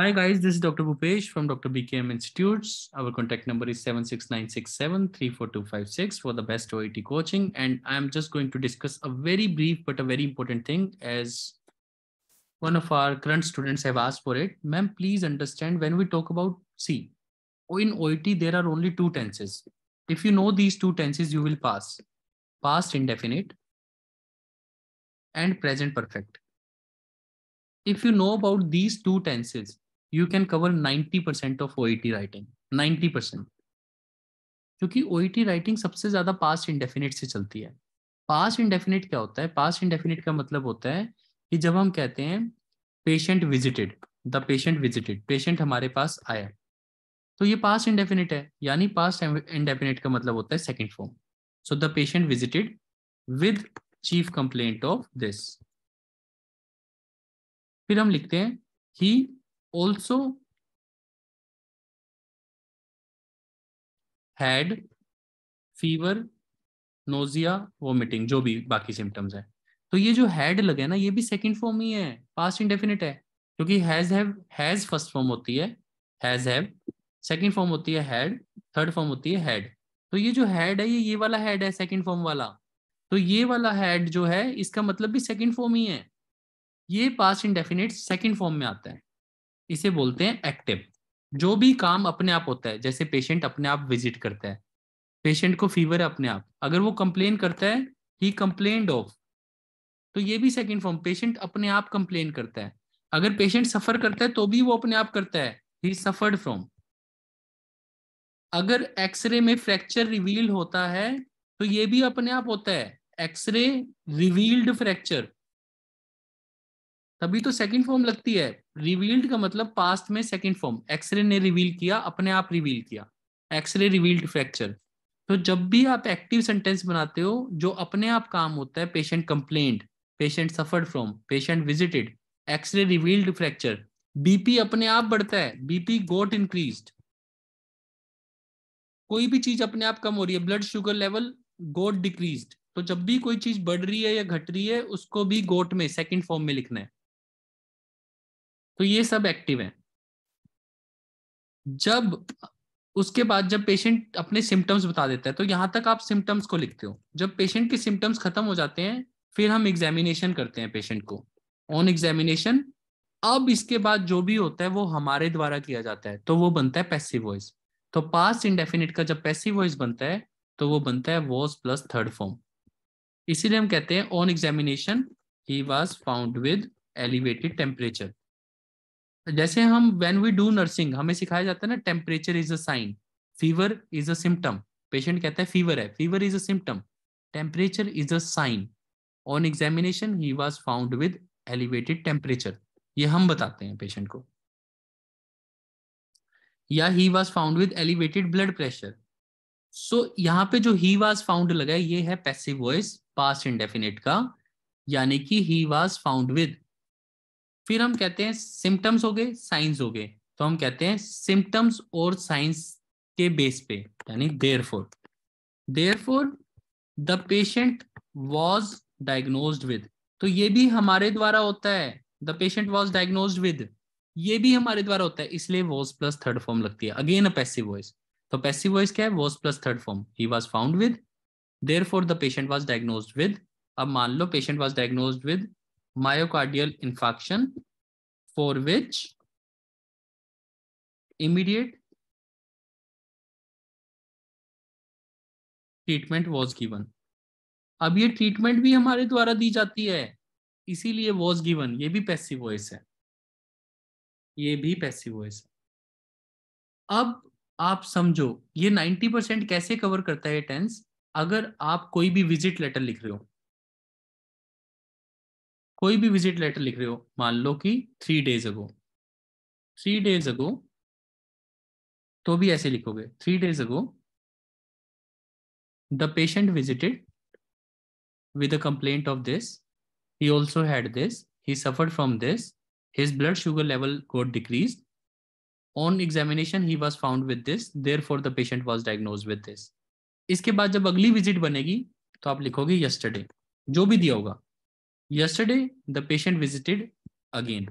Hi guys, this is Dr. Bhupesh from Dr. BKM Institutes. Our contact number is 76967-34256 for the best OET coaching. And I'm just going to discuss a very brief but a very important thing as one of our current students have asked for it. Ma'am, please understand when we talk about C, in OET, there are only two tenses. If you know these two tenses, you will pass. Past indefinite and present perfect if you know about these two tenses you can cover ninety percent of O writing ninety percent क्योंकि O writing e सबसे ज़्यादा past indefinite से चलती है past indefinite क्या होता है past indefinite का मतलब होता है कि जब हम कहते हैं patient visited the patient visited patient हमारे पास आया तो ये पास्ट इंडेफिनिट है यानी पास्ट इंडेफिनिट का मतलब होता है second form so the patient visited with chief complaint of this फिर हम लिखते हैं he also had fever nausea vomiting जो भी बाकी सिम्टम्स हैं तो ये जो हैड लगे ना ये भी second form ही है past indefinite है क्योंकि has have has first form होती है has have सेकंड फॉर्म होती है हैड थर्ड फॉर्म होती है हैड तो ये जो हैड है ये ये वाला हैड है सेकंड फॉर्म वाला तो ये वाला हैड जो है इसका मतलब भी सेकंड फॉर्म ही है ये पास्ट इंडेफिनिट सेकंड फॉर्म में आता है इसे बोलते हैं एक्टिव जो भी काम अपने आप होता है जैसे पेशेंट अपने आप विजिट करता है पेशेंट को फीवर है अपने आप अगर वो कंप्लेन करता है ही कंप्लेन ऑफ तो ये भी सेकेंड फॉर्म पेशेंट अपने आप कंप्लेन करता है अगर पेशेंट सफर करता है तो भी वो अपने आप करता है ही सफर्ड फ्रॉम अगर एक्सरे में फ्रैक्चर रिवील होता है तो ये भी अपने आप होता है एक्सरे रिवील्ड फ्रैक्चर तभी तो सेकेंड फॉर्म लगती है रिवील्ड का मतलब पास्ट में सेकेंड फॉर्म एक्सरे ने रिवील किया अपने आप रिवील किया एक्सरे रिवील्ड फ्रैक्चर तो जब भी आप एक्टिव सेंटेंस बनाते हो जो अपने आप काम होता है patient complaint patient suffered from patient visited X ray revealed fracture BP अपने आप बढ़ता है बीपी गोट इंक्रीज कोई भी चीज अपने आप कम हो रही है blood sugar level got decrease तो जब भी कोई चीज बढ़ रही है या घट रही है उसको भी गोट में सेकेंड फॉर्म में लिखना है तो ये सब एक्टिव है जब उसके बाद जब पेशेंट अपने सिम्टम्स बता देता है तो यहां तक आप सिम्टम्स को लिखते हो जब पेशेंट के सिम्टम्स खत्म हो जाते हैं फिर हम एग्जामिनेशन करते हैं पेशेंट को ऑन एग्जामिनेशन अब इसके बाद जो भी होता है वो हमारे द्वारा किया जाता है तो वो बनता है पैसिव वॉइस तो पास्ट इंडेफिनिट का जब पैसिव वॉइस बनता है तो वो बनता है वॉज प्लस थर्ड फॉर्म इसीलिए हम कहते हैं on examination he was found with elevated temperature तो जैसे हम व्हेन वी डू नर्सिंग हमें सिखाया जाता है ना temperature is a sign fever is a symptom patient कहता है फीवर है fever is a symptom temperature is a sign on examination he was found with elevated temperature ये हम बताते हैं पेशेंट को या he was found with elevated blood pressure so यहाँ पे जो ही वॉज फाउंड लगा है ये है पैसिव वॉइस पास इंडेफिनेट का यानी कि ही वॉज फाउंड विद फिर हम कहते हैं सिम्टम्स हो गए साइंस हो गए तो हम कहते हैं सिम्टम्स और साइंस के बेस पे यानी therefore therefore the patient was diagnosed with तो ये भी हमारे द्वारा होता है the patient was diagnosed with ये भी हमारे द्वारा होता है इसलिए वॉज प्लस थर्ड फॉर्म लगती है अगेन अ पैसिव वॉइस तो पैसिव वॉइस क्या है was plus third form he was found with therefore the patient was diagnosed with अब मान लो patient was diagnosed with myocardial infarction for which immediate treatment was given अब ये treatment भी हमारे द्वारा दी जाती है इसीलिए वॉज गिवन ये भी पैसिव वॉइस है ये भी पैसिव वॉइस है अब आप समझो ये 90 परसेंट कैसे कवर करता है टेंस अगर आप कोई भी विजिट लेटर लिख रहे हो कोई भी विजिट लेटर लिख रहे हो मान लो कि three days ago three days ago तो भी ऐसे लिखोगे three days ago the patient visited with a complaint of this he also had this he suffered from this his blood sugar level got decrease on examination he was found with this therefore the patient was diagnosed with this इसके बाद जब अगली visit बनेगी तो आप लिखोगे yesterday जो भी दिया होगा Yesterday, the patient visited again.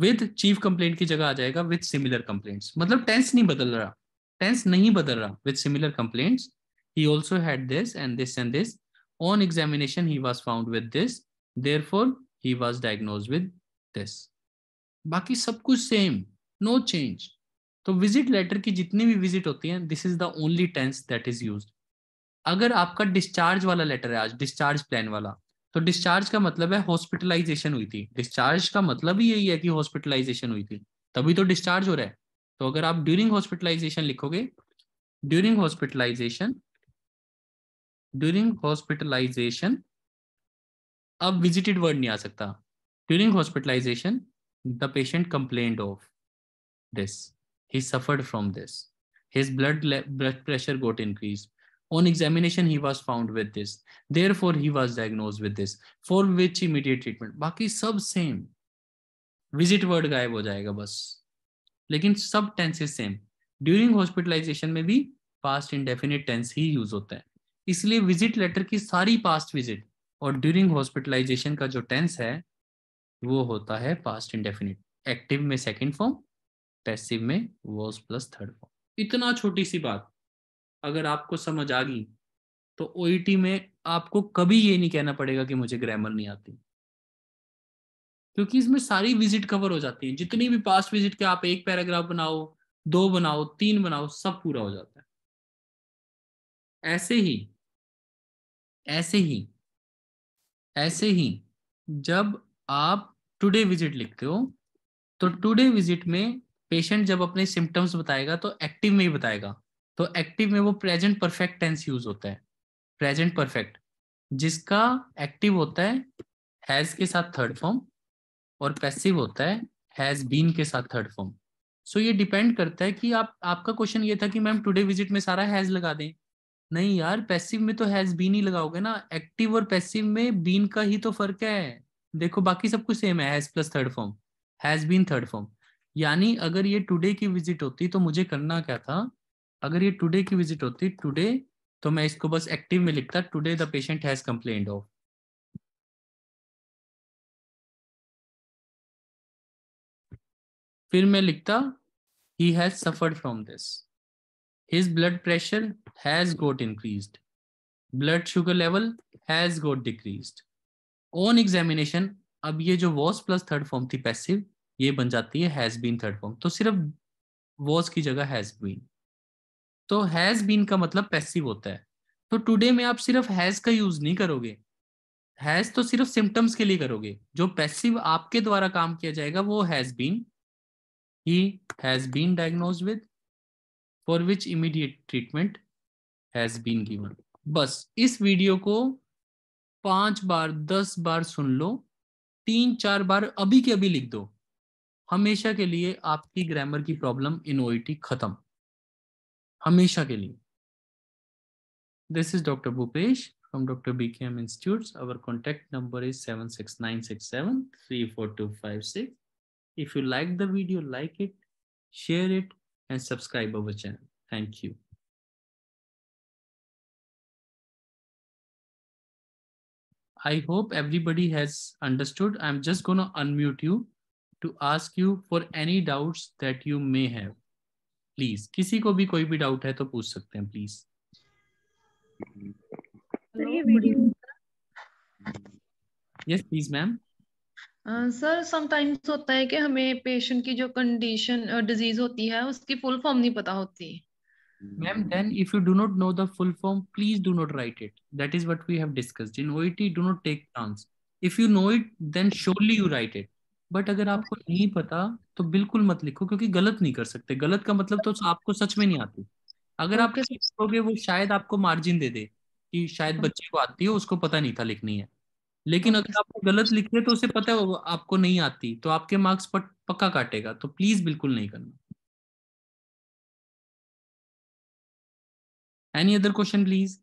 With chief complaint की जगह आ जाएगा विद सिमिलर कंप्लेंट्स मतलब टेंस नहीं बदल रहा टेंस नहीं बदल रहा with similar complaints he also had this and this and this on examination he was found with this therefore he was diagnosed with this बाकी सब कुछ सेम नो चेंज तो विजिट लेटर की जितनी भी विजिट होती है this is the only tense that is used अगर आपका डिस्चार्ज वाला लेटर है आज डिस्चार्ज प्लान वाला तो डिस्चार्ज का मतलब है हॉस्पिटलाइजेशन हुई थी डिस्चार्ज का मतलब ही यही है कि हॉस्पिटलाइजेशन हुई थी तभी तो डिस्चार्ज हो रहा है तो अगर आप ड्यूरिंग हॉस्पिटलाइजेशन लिखोगे ड्यूरिंग हॉस्पिटलाइजेशन ड्यूरिंग हॉस्पिटलाइजेशन अब विजिटेड वर्ड नहीं आ सकता during hospitalisation the patient complain of this he suffered from this his blood blood pressure got increase On examination, he was found with this. Therefore, he was diagnosed with this. For which immediate treatment. बाकी सब same visit word गायब हो जाएगा बस लेकिन सब tenses same during hospitalisation में भी पास्ट इंडेफिनिट टेंस ही यूज होता है इसलिए विजिट लेटर की सारी पास्ट विजिट और ड्यूरिंग हॉस्पिटलाइजेशन का जो टेंस है वो होता है पास्ट इंडेफिनिट एक्टिव में सेकेंड फॉर्म पैसिव में वर्स प्लस थर्ड फॉर्म इतना छोटी सी बात अगर आपको समझ आ गई तो ओ e में आपको कभी ये नहीं कहना पड़ेगा कि मुझे ग्रामर नहीं आती क्योंकि इसमें सारी विजिट कवर हो जाती है जितनी भी पास्ट विजिट के आप एक पैराग्राफ बनाओ दो बनाओ तीन बनाओ सब पूरा हो जाता है ऐसे ही ऐसे ही ऐसे ही जब आप टुडे विजिट लिखते हो तो टुडे विजिट में पेशेंट जब अपने सिम्टम्स बताएगा तो एक्टिव में ही बताएगा तो एक्टिव में वो प्रेजेंट परफेक्ट टेंस यूज होता है प्रेजेंट परफेक्ट जिसका एक्टिव होता है हैज के साथ थर्ड फॉर्म और पैसिव होता है हैज बीन के साथ थर्ड फॉर्म सो ये डिपेंड करता है कि आप आपका क्वेश्चन ये था कि मैम टुडे विजिट में सारा हैज लगा दें नहीं यार पैसिव में तो हैज बीन ही लगाओगे ना एक्टिव और पैसिव में बीन का ही तो फर्क है देखो बाकी सब कुछ सेम है has plus third form has been third form यानी अगर ये टुडे की विजिट होती तो मुझे करना क्या था अगर ये टुडे की विजिट होती टुडे तो मैं इसको बस एक्टिव में लिखता today the patient has complain of फिर मैं लिखता he has suffered from this his blood pressure has got increase blood sugar level has got decrease on examination अब ये जो वॉस प्लस थर्ड फॉर्म थी पैसिव ये बन जाती है हैज बीन थर्ड फॉर्म तो सिर्फ वॉस की जगह हैज बीन तो हैज बीन का मतलब पैसिव होता है तो टुडे में आप सिर्फ हैज का यूज नहीं करोगे हैज तो सिर्फ सिम्टम्स के लिए करोगे जो पैसिव आपके द्वारा काम किया जाएगा वो has been he has been diagnosed with for which immediate treatment has been given बस इस वीडियो को पांच बार दस बार सुन लो तीन चार बार अभी के अभी लिख दो हमेशा के लिए आपकी ग्रामर की प्रॉब्लम इन खत्म हमेशा के लिए this is doctor from Dr. BKM Institutes. Our contact number is 76967 If you like the video, like it, share it, and subscribe our channel. Thank you. I hope everybody has understood. I'm just going to unmute you to ask you for any doubts that you may have. Please किसी को भी कोई भी doubt है तो पूछ सकते हैं please yes please ma'am sir sometimes होता है कि हमें पेशेंट की जो कंडीशन डिजीज uh, होती है उसकी फुल फॉर्म नहीं पता होती ma'am then if you do not know the full form please do not write it that is what we have discussed in OET do not take chance if you know it then surely you write it but अगर हाँ। आपको नहीं पता तो बिल्कुल मत लिखो क्योंकि गलत नहीं कर सकते गलत का मतलब तो आपको सच में नहीं आती अगर आप लिखोगे वो शायद आपको मार्जिन दे दे कि शायद हाँ। बच्चे को आती हो उसको पता नहीं था लिखनी है लेकिन अगर आपको गलत लिखे तो उसे पता है आपको नहीं आती तो आपके मार्क्स पर पक्का काटेगा तो प्लीज बिल्कुल नहीं करना any other question please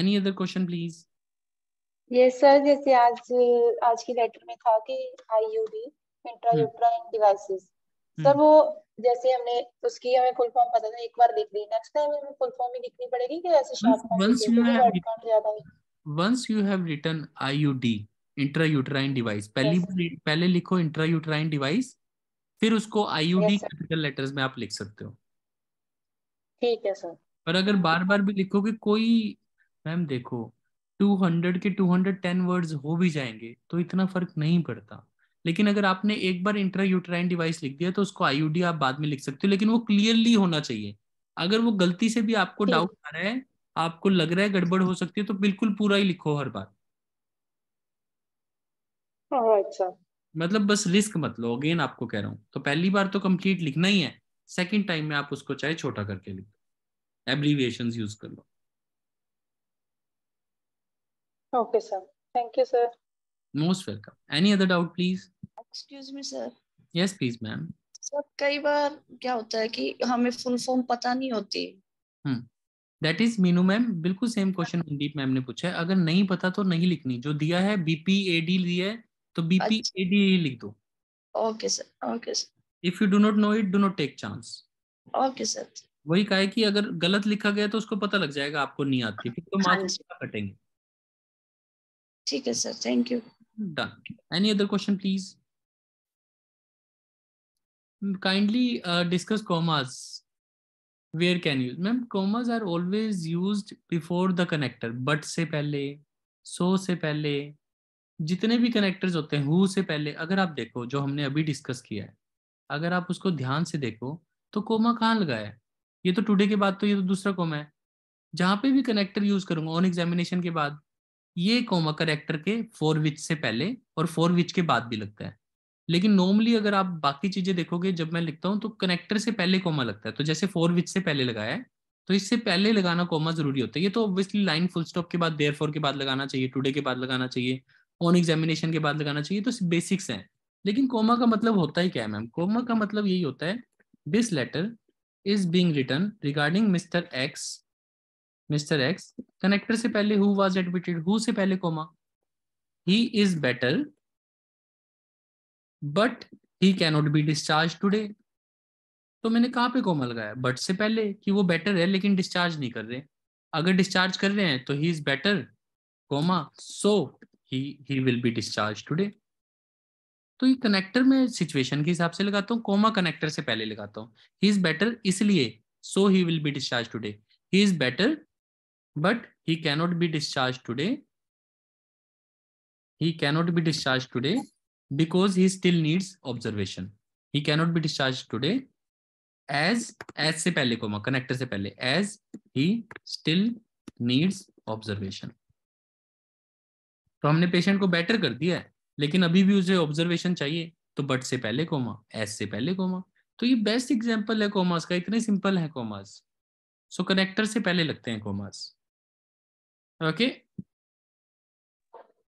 any other question please yes sir जैसे आज आज की लेटर में था कि आईयूडी इंट्रायूट्राइन डिवाइसेस सर वो जैसे हमने उसकी हमें फुल फॉर्म पता था एक बार लिख दी नेक्स्ट टाइम हमें फुल फॉर्म ही लिखनी पड़ेगी कि ऐसे short once you have once you have written IUD intrauterine device पहली yes. पहले लिखो इंट्रायूट्राइन डिवाइस फिर उसको आईयूडी कैपिटल लेटर्स में आप लिख सकते हो ठीक है सर पर अगर बार बार भी लिखोगे कोई मैम देखो 200 के 210 वर्ड्स हो भी जाएंगे तो इतना फर्क नहीं पड़ता लेकिन अगर आपने एक बार इंट्रा यूट्राइन डिवाइस लिख दिया तो उसको आईयूडी आप बाद में लिख सकते हो लेकिन वो क्लियरली होना चाहिए अगर वो गलती से भी आपको डाउट आ रहा है आपको लग रहा है गड़बड़ हो सकती है तो बिल्कुल पूरा ही लिखो हर बार हाँ, अच्छा मतलब बस रिस्क मत लो अगेन आपको कह रहा हूँ तो पहली बार तो कंप्लीट लिखना ही है सेकंड टाइम में आप उसको चाहे छोटा करके लिखो एब्रीविएशन यूज कर लो Okay, sir. Thank you, sir. Most welcome. Any other doubt, please? Excuse me, sir. Yes, please, ma'am. Sir कई बार क्या होता है कि हमें फुल फॉर्म पता नहीं होती दैट इज मीनू मैम बिल्कुल सेम क्वेश्चन मनदीप मैम ने पूछा है अगर नहीं पता तो नहीं लिखनी जो दिया है बीपी बीपीएडी दिया है तो बीपी बीपीएडी अच्छा। लिख दो okay sir okay sir if you do not know it do not take chance okay sir वही कहा है कि अगर गलत लिखा गया तो उसको पता लग जाएगा आपको नहीं आती फिर तो हाँ मार्क्स कटेंगे ठीक है sir thank you done any other question please kindly discuss commas where can use ma'am commas are always used before the connector but से पहले so से पहले जितने भी कनेक्टर्स होते हैं हु से पहले अगर आप देखो जो हमने अभी डिस्कस किया है अगर आप उसको ध्यान से देखो तो कोमा कहाँ लगाया है ये तो टुडे के बाद तो ये तो दूसरा कोमा है जहाँ पे भी कनेक्टर यूज करूंगा ऑन एग्जामिनेशन के बाद ये कॉमा करेक्टर के फोर विच से पहले और फोर विच के बाद भी लगता है लेकिन नॉर्मली अगर आप बाकी चीजें देखोगे जब मैं लिखता हूँ तो कनेक्टर से पहले कॉमा लगता है तो जैसे फोर विच से पहले लगाया है तो इससे पहले लगाना कोमा जरूरी होता है ये तो ऑब्वियसली लाइन फुल स्टॉप के बाद देयर के बाद लगाना चाहिए टूडे के बाद लगाना चाहिए ऑन एग्जामिनेशन के बाद लगाना चाहिए तो बेसिक्स हैं लेकिन कोमा का मतलब होता ही क्या है मैम कोमा का मतलब यही होता है this letter is being written regarding mister X mister X connector से पहले हु वाज एडमिटेड हु से पहले comma he is better but he cannot be discharge today तो मैंने कहाँ पे कोमा लगाया बट से पहले कि वो बेटर है लेकिन डिस्चार्ज नहीं कर रहे अगर डिस्चार्ज कर रहे हैं तो he is better comma so he he will be discharge today तो ये कनेक्टर में सिचुएशन के हिसाब से लगाता हूँ कोमा कनेक्टर से पहले लगाता हूँ ही इज बेटर इसलिए so he will be discharge today he is better but he cannot be discharged today he cannot be discharged today because he still needs observation he cannot be discharged today as as se pehle comma connector se pehle as he still needs observation तो हमने patient को better कर दिया है लेकिन अभी भी उसे ऑब्जर्वेशन चाहिए तो बट से पहले कोमा एस से पहले कोमा तो ये बेस्ट एग्जांपल है कोमास का इतने सिंपल है कोमास सो so, कनेक्टर से पहले लगते हैं कोमास okay